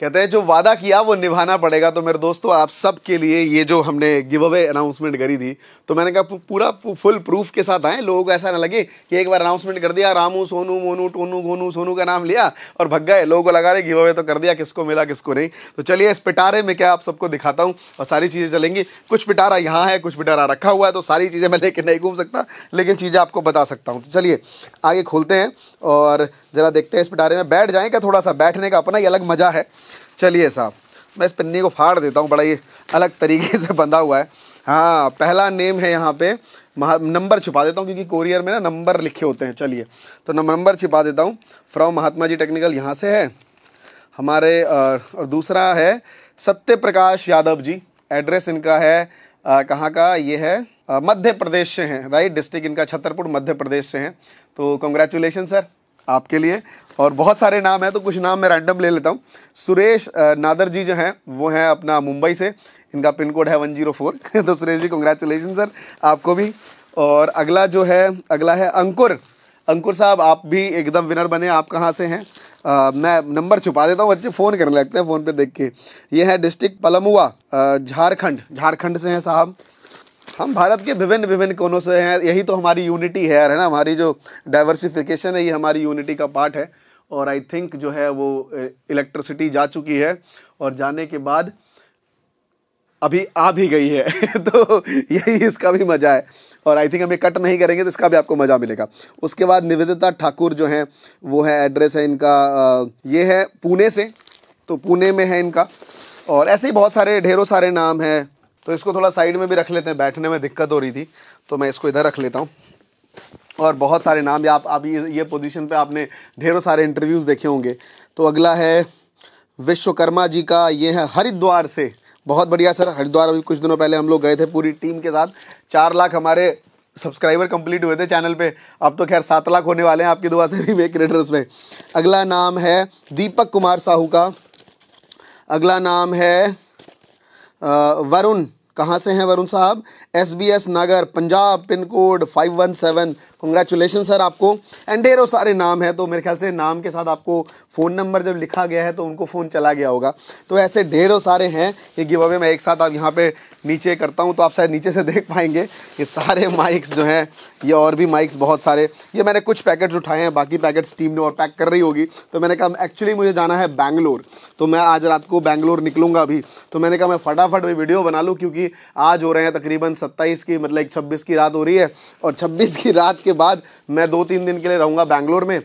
कहते हैं जो वादा किया वो निभाना पड़ेगा तो मेरे दोस्तों आप सब के लिए ये जो हमने गिव अवे अनाउंसमेंट करी थी तो मैंने कहा पूरा फुल प्रूफ के साथ आए लोगों को ऐसा ना लगे कि एक बार अनाउंसमेंट कर दिया रामू सोनू मोनू टोनू गोनू सोनू का नाम लिया और भग गए लोगों को लगा रहे गिव अवे तो कर दिया किसको मिला किसको नहीं तो चलिए इस पिटारे में क्या आप सबको दिखाता हूँ और सारी चीज़ें चलेंगी कुछ पिटारा यहाँ है कुछ पिटारा रखा हुआ है तो सारी चीज़ें मैं लेके नहीं घूम सकता लेकिन चीज़ें आपको बता सकता हूँ तो चलिए आगे खोलते हैं और ज़रा देखते हैं इस पिटारे में बैठ जाएँ क्या थोड़ा सा बैठने का अपना ही अलग मज़ा है चलिए साहब मैं इस पन्नी को फाड़ देता हूँ बड़ा ये अलग तरीके से बंधा हुआ है हाँ पहला नेम है यहाँ पे महा नंबर छुपा देता हूँ क्योंकि कोरियर में ना नंबर लिखे होते हैं चलिए तो नंबर छिपा देता हूँ फ्रॉम महात्मा जी टेक्निकल यहाँ से है हमारे और दूसरा है सत्य प्रकाश यादव जी एड्रेस इनका है कहाँ का ये है मध्य प्रदेश से हैं राइट डिस्ट्रिक्ट इनका छतरपुर मध्य प्रदेश से हैं तो कंग्रेचुलेशन सर आपके लिए और बहुत सारे नाम हैं तो कुछ नाम मैं रैंडम ले लेता हूँ सुरेश नादर जी जो हैं वो हैं अपना मुंबई से इनका पिन कोड है वन जीरो फोर तो सुरेश जी कंग्रेचुलेशन सर आपको भी और अगला जो है अगला है अंकुर अंकुर साहब आप भी एकदम विनर बने आप कहाँ से हैं आ, मैं नंबर छुपा देता हूँ बच्चे फ़ोन करने लगते हैं फ़ोन पे देख के ये है डिस्ट्रिक्ट पलमुआ झारखंड झारखंड से हैं साहब हम भारत के विभिन्न विभिन्न कोनों से हैं यही तो हमारी यूनिटी है है ना हमारी जो डाइवर्सिफिकेशन है ये हमारी यूनिटी का पार्ट है और आई थिंक जो है वो इलेक्ट्रिसिटी जा चुकी है और जाने के बाद अभी आ भी गई है तो यही इसका भी मज़ा है और आई थिंक हमें कट नहीं करेंगे तो इसका भी आपको मज़ा मिलेगा उसके बाद निवेदिता ठाकुर जो हैं वो है एड्रेस है इनका ये है पुणे से तो पुणे में है इनका और ऐसे ही बहुत सारे ढेरों सारे नाम हैं तो इसको थोड़ा साइड में भी रख लेते हैं बैठने में दिक्कत हो रही थी तो मैं इसको इधर रख लेता हूँ और बहुत सारे नाम आप अभी ये पोजीशन पे आपने ढेरों सारे इंटरव्यूज़ देखे होंगे तो अगला है विश्वकर्मा जी का ये है हरिद्वार से बहुत बढ़िया सर हरिद्वार अभी कुछ दिनों पहले हम लोग गए थे पूरी टीम के साथ चार लाख हमारे सब्सक्राइबर कंप्लीट हुए थे चैनल पे अब तो खैर सात लाख होने वाले हैं आपकी दुआ से भी मेक क्रिएटर्स में अगला नाम है दीपक कुमार साहू का अगला नाम है वरुण कहाँ से हैं वरुण साहब S B S Nagar Punjab pin code five one seven congratulation sir आपको एंड ढेरों सारे नाम है तो मेरे ख्याल से नाम के साथ आपको फ़ोन नंबर जब लिखा गया है तो उनको फ़ोन चला गया होगा तो ऐसे ढेरों सारे हैं ये गिव अवे मैं एक साथ आप यहाँ पे नीचे करता हूँ तो आप शायद नीचे से देख पाएंगे ये सारे माइक्स जो हैं ये और भी माइक्स बहुत सारे ये मैंने कुछ पैकेट्स उठाए हैं बाकी पैकेट्स टीम ने और पैक कर रही होगी तो मैंने कहा एक्चुअली मुझे जाना है बैंगलोर तो मैं आज रात को बैंगलोर निकलूँगा अभी तो मैंने कहा मैं फटाफट भी वीडियो बना लूँ क्योंकि आज हो रहे हैं तकरीबन सत्ताईस की मतलब छब्बीस की रात हो रही है और छब्बीस की रात के बाद मैं दो तीन दिन के लिए रहूँगा बैंगलोर में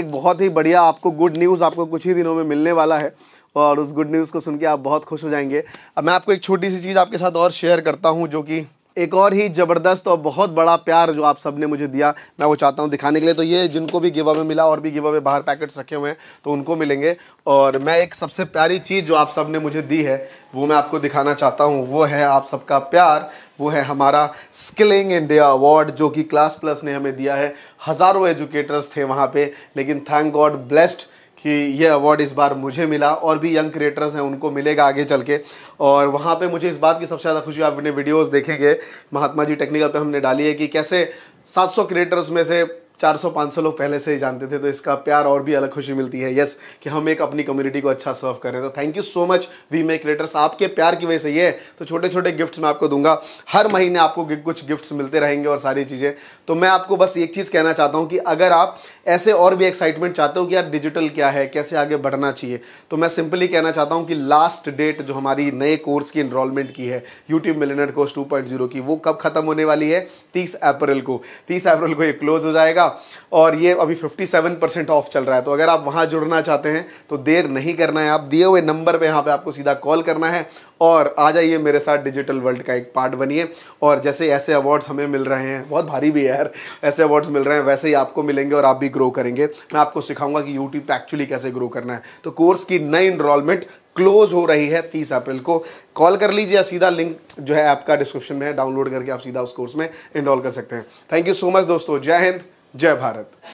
एक बहुत ही बढ़िया आपको गुड न्यूज़ आपको कुछ ही दिनों में मिलने वाला है और उस गुड न्यूज़ को सुन के आप बहुत खुश हो जाएंगे अब मैं आपको एक छोटी सी चीज़ आपके साथ और शेयर करता हूँ जो कि एक और ही ज़बरदस्त और बहुत बड़ा प्यार जो आप सब ने मुझे दिया मैं वो चाहता हूँ दिखाने के लिए तो ये जिनको भी गिवा में मिला और भी गिवा में बाहर पैकेट्स रखे हुए हैं तो उनको मिलेंगे और मैं एक सबसे प्यारी चीज़ जो आप सब ने मुझे दी है वो मैं आपको दिखाना चाहता हूँ वो है आप सबका प्यार वो है हमारा स्किलिंग इंडिया अवार्ड जो कि क्लास प्लस ने हमें दिया है हज़ारों एजुकेटर्स थे वहाँ पर लेकिन थैंक गॉड ब्लेस्ड कि ये अवार्ड इस बार मुझे मिला और भी यंग क्रिएटर्स हैं उनको मिलेगा आगे चल के और वहाँ पे मुझे इस बात की सबसे ज़्यादा खुशी आप अपने वीडियोस देखेंगे महात्मा जी टेक्निकल पे हमने डाली है कि कैसे 700 क्रिएटर्स में से 400-500 लोग पहले से ही जानते थे तो इसका प्यार और भी अलग खुशी मिलती है यस कि हम एक अपनी कम्युनिटी को अच्छा सर्व कर रहे हैं तो thank you so much we make creators आपके प्यार की वजह से ये तो छोटे छोटे गिफ्ट्स मैं आपको दूंगा हर महीने आपको कुछ गिफ्ट्स मिलते रहेंगे और सारी चीज़ें तो मैं आपको बस एक चीज़ कहना चाहता हूँ कि अगर आप ऐसे और भी एक्साइटमेंट चाहते हो कि यार डिजिटल क्या है कैसे आगे बढ़ना चाहिए तो मैं सिंपली कहना चाहता हूँ कि लास्ट डेट जो हमारी नए कोर्स की इनरोलमेंट की है यूट्यूब मिलेनर कोर्स टू की वो कब खत्म होने वाली है तीस अप्रैल को तीस अप्रैल को ये क्लोज हो जाएगा जाएगा और ये अभी 57 परसेंट ऑफ चल रहा है तो अगर आप वहाँ जुड़ना चाहते हैं तो देर नहीं करना है आप दिए हुए नंबर पे यहाँ पे आपको सीधा कॉल करना है और आ जाइए मेरे साथ डिजिटल वर्ल्ड का एक पार्ट बनिए और जैसे ऐसे अवार्ड्स हमें मिल रहे हैं बहुत भारी भी है यार ऐसे अवार्ड्स मिल रहे हैं वैसे ही आपको मिलेंगे और आप भी ग्रो करेंगे मैं आपको सिखाऊंगा कि यूट्यूब पे एक्चुअली कैसे ग्रो करना है तो कोर्स की नई इनरोलमेंट क्लोज हो रही है तीस अप्रैल को कॉल कर लीजिए सीधा लिंक जो है ऐप का डिस्क्रिप्शन में है डाउनलोड करके आप सीधा उस कोर्स में इनरोल कर सकते हैं थैंक यू सो मच दोस्तों जय हिंद जय भारत